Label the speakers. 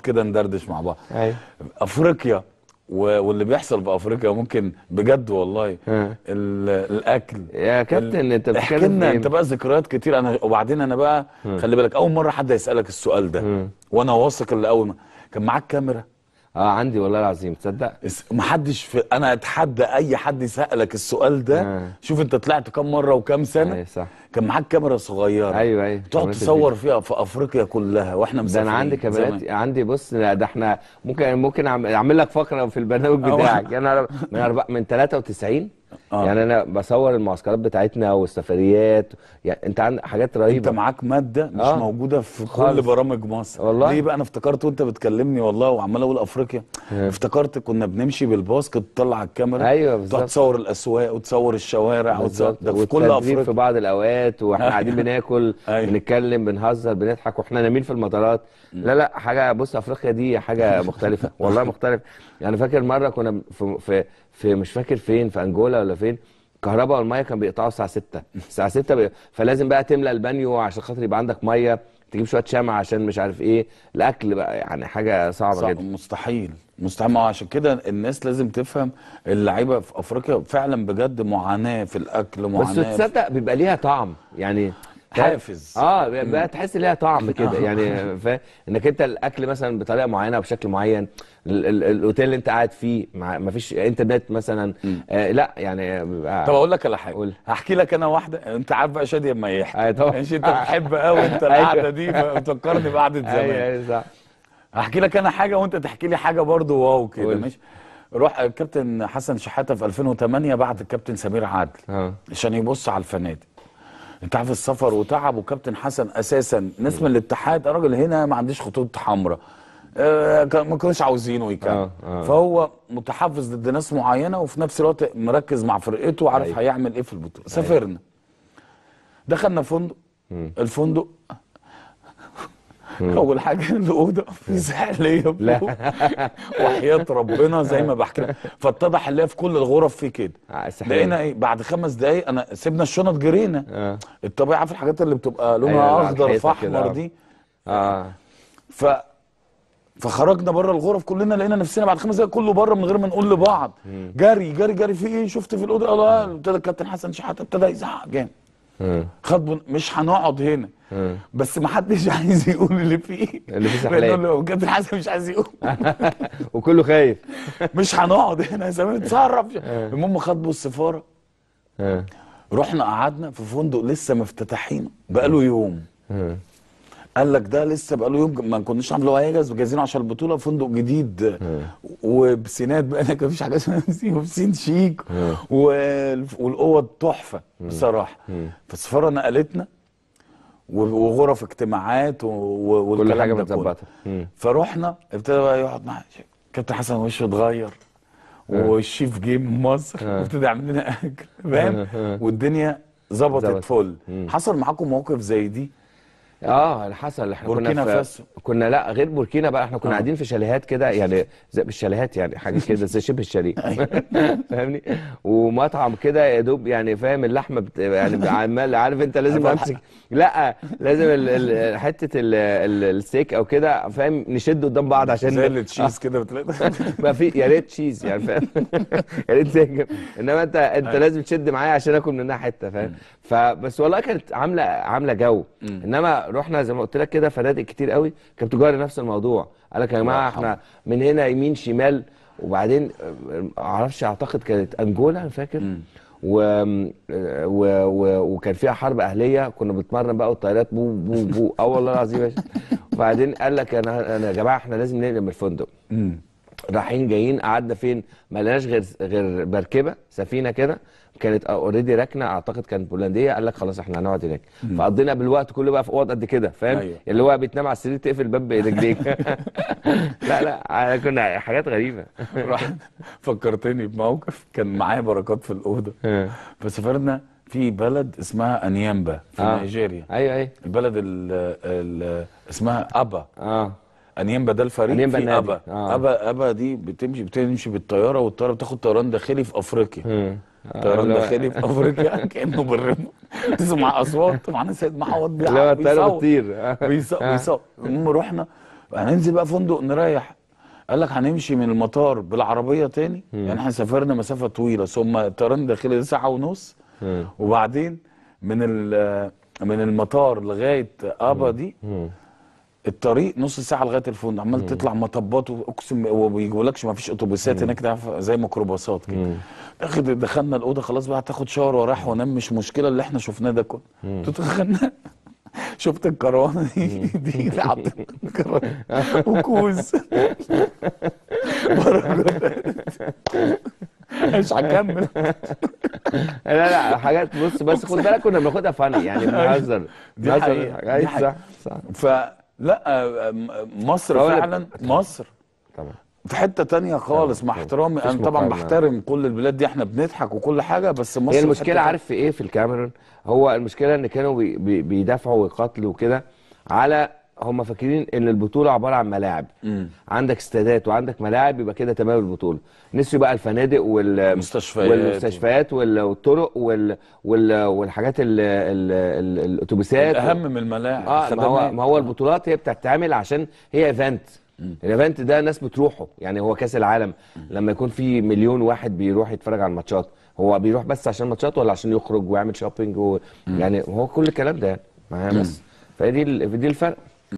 Speaker 1: كده ندردش مع بعض أيوة. افريقيا واللي بيحصل في افريقيا ممكن بجد والله الاكل يا كابتن انت بتتكلم انت بقى ذكريات كتير انا وبعدين انا بقى م. خلي بالك اول مره حد يسالك السؤال ده م. وانا واثق اللي اول ما كان معاك كاميرا اه عندي والله العظيم تصدق محدش في انا اتحدى اي حد يسالك السؤال ده آه. شوف انت طلعت كام مره وكام سنه آه صح كان معاك كاميرا صغيره ايوه ايوه تقعد تصور فيها في افريقيا كلها واحنا مسافرين ده انا عندي كاميرات عندي
Speaker 2: بص ده احنا ممكن ممكن اعمل لك فقره في البرنامج بتاعك انا من من 93 آه. يعني انا بصور المعسكرات بتاعتنا والسفريات يعني انت
Speaker 1: عندك حاجات رهيبه انت معاك ماده مش آه. موجوده في خالص. كل برامج مصر والله ليه بقى انا افتكرت وانت بتكلمني والله وعمال اقول افريقيا آه. افتكرت كنا بنمشي بالباص كنت تطلع الكاميرا ايوه بالظبط
Speaker 2: تصور الاسواق وتصور الشوارع وتصور ده في كل افريقيا في بعض الاوقات واحنا قاعدين بناكل أيوة. بنتكلم بنهزر بنضحك واحنا نايمين في المطارات لا لا حاجه بص افريقيا دي حاجه مختلفه والله مختلف يعني فاكر مره كنا في في, في مش فاكر فين في انجولا ولا فين الكهرباء والميه كان بيقطعوا الساعه 6 الساعه 6 بي... فلازم بقى تملى البانيو عشان خاطر يبقى عندك ميه تجيب شويه شمع عشان مش عارف ايه الاكل بقى يعني
Speaker 1: حاجه صعبه صعب جدا مستحيل مستحيل ما عشان كده الناس لازم تفهم اللعيبه في افريقيا فعلا بجد معاناه في الاكل معاناه بس تصدق بيبقى ليها طعم يعني
Speaker 2: حافز اه بقى تحس ليها طعم كده يعني فاهم انك انت الاكل مثلا بطريقه معينه او بشكل معين ال ال الاوتيل اللي انت قاعد فيه ما فيش انترنت مثلا
Speaker 1: آه لا يعني آه طب اقول لك على حاجه قول. هحكي لك انا واحده انت عارف بقى شادي اما يحكي آه طبعا انت بتحب قوي انت أيوه. القعده دي بتفكرني بقعده أيوه، زمان ايوه ايوه صح هحكي لك انا حاجه وانت تحكي لي حاجه برضو واو كده ماشي روح الكابتن حسن شحاته في 2008 بعد الكابتن سمير عادل عشان يبص على الفنادق انت عارف السفر وتعب وكابتن حسن اساسا ناس من الاتحاد راجل هنا ما عنديش خطوط حمراء آه ما كانوش عاوزينه يكمل آه آه. فهو متحفظ ضد ناس معينه وفي نفس الوقت مركز مع فرقته وعارف أيوة. هيعمل ايه في البطوله أيوة. سافرنا دخلنا فندق الفندق اول حاجه الاوضه في زحليه لا
Speaker 2: وحياه ربنا زي ما بحكي
Speaker 1: لك فاتضح اللي في كل الغرف في كده لقينا ايه بعد خمس دقايق انا سيبنا الشنط جرينا الطبيعه عارف الحاجات اللي بتبقى لونها أيوة اخضر فاحمر دي اه ف فخرجنا بره الغرف كلنا لقينا نفسنا بعد خمس دقايق كله بره من غير ما نقول لبعض جري جري جري في ايه شفت في الاوضه ابتدى الكابتن حسن شحاته ابتدى يزعق جامد خد مش هنقعد هنا اه. بس ما حدش عايز يقول اللي فيه اللي فيه سحلية وكابتن حسن مش عايز يقول وكله خايف مش هنقعد هنا يا زلمه نتصرف اه. المهم بص السفاره اه. رحنا قعدنا في فندق لسه افتتحينه بقاله يوم قال لك ده لسه بقاله يوم ما كناش عارف اللي هو هيجهز جاهزين عشان البطوله فندق جديد وبسينات بقى لك مفيش حاجه اسمها بسين وبسين شيك والاوض تحفه بصراحه فالسفاره نقلتنا وغرف اجتماعات وكل حاجه متظبطه فروحنا ابتدى بقى يقعد معايا كابتن حسن وشه اتغير آه. والشيف جه من مصر آه. وابتدى يعمل لنا اكل فاهم آه. والدنيا ظبطت فل حصل معاكم مواقف زي دي اه اللي حصل احنا بوركينا كنا فاسو كنا لا غير بوركينا بقى احنا كنا
Speaker 2: آه. قاعدين في شاليهات كده يعني زي بالشاليهات يعني حاجه كده زي شبه الشاليه أيوة. فاهمني ومطعم كده يا دوب يعني فاهم اللحمه بت... يعني عمال عارف انت لازم امسك لا لازم ال... ال... حته ال... ال... الستيك او كده فاهم نشد قدام بعض عشان زي التشيز كده ما في يا ريت تشيز يعني فاهم يا ريت زي انما انت انت أيوة. لازم تشد معايا عشان اكل منها حته فاهم فبس والله كانت عامله عامله جو انما رحنا زي ما قلت لك كده فنادق كتير قوي كان تجاري نفس الموضوع قال لك يا جماعه احنا من هنا يمين شمال وبعدين معرفش اعتقد كانت انجولا انا فاكر و... و... و... وكان فيها حرب اهليه كنا بنتمرن بقى والطيارات بو بو بو اه والله العظيم وبعدين قال لك انا انا يا جماعه احنا لازم ننقل من الفندق رايحين جايين قعدنا فين ما لقيناش غير غير مركبه سفينه كده كانت اوريدي راكنه اعتقد كانت بولنديه قال لك خلاص احنا هنقعد هناك فقضينا بالوقت كله بقى في اوض قد كده فاهم أيوة. اللي هو بيتنام على السرير تقفل الباب برجليك
Speaker 1: لا لا كنا حاجات غريبه فكرتني بموقف كان معايا بركات في الاوضه فسافرنا آه. في بلد اسمها انيامبا في آه. نيجيريا ايوه ايوه البلد ال اسمها ابا اه انيمبا ده الفريق أنيمبا في ابا آه. ابا ابا دي بتمشي بتمشي بالطياره والطياره بتاخد طيران داخلي في افريقيا آه، طيران آه داخلي في افريقيا كانه بالريموت تسمع اصوات معانا سيد محوط بيعمل لا الطياره بتطير آه. آه. بيصور المهم رحنا هننزل بقى فندق نريح قال لك هنمشي من المطار بالعربيه تاني مم. يعني احنا سافرنا مسافه طويله ثم الطيران داخلي ساعه ونص مم. وبعدين من من المطار لغايه ابا دي مم. الطريق نص ساعه لغايه الفندق عمال تطلع مطبات واقسم وما بيجيبولكش ما فيش اتوبيسات هناك زي ميكروباصات كده اخد دخلنا الاوضه خلاص بقى هتاخد شاور وراح وانام مش مشكله اللي احنا شفناه ده كله تدخلنا شفت الكروانه دي دي اللي حاطين وكوز مش هكمل
Speaker 2: لا لا حاجات بص بس خد بالك كنا بناخدها فاني يعني أيوه. بنهزر
Speaker 1: دي حقيقة دي صح صح لا آه، آه، مصر فعلا مصر طبعا في حته تانية خالص مع احترامي انا طبعا بحترم كل البلاد دي احنا بنضحك وكل حاجه بس مصر هي المشكله عارف في
Speaker 2: ايه في الكاميرون هو المشكله ان كانوا بي بي بيدافعوا ويقاتلوا وكده على هم فاكرين ان البطوله عباره عن ملاعب مم. عندك استادات وعندك ملاعب يبقى كده تمام البطوله نسيوا بقى الفنادق والمستشفيات والمستشفيات والطرق وال... وال... والحاجات ال... ال... ال... الاتوبيسات الاهم
Speaker 1: من الملاعب اه ما هو ما
Speaker 2: هو البطولات هي بتتعمل عشان هي ايفنت الايفنت ده ناس بتروحه يعني هو كاس العالم لما يكون في مليون واحد بيروح يتفرج على الماتشات هو بيروح بس عشان ماتشات ولا عشان يخرج ويعمل شوبينج و... يعني هو كل الكلام ده يعني بس فدي دي الفرق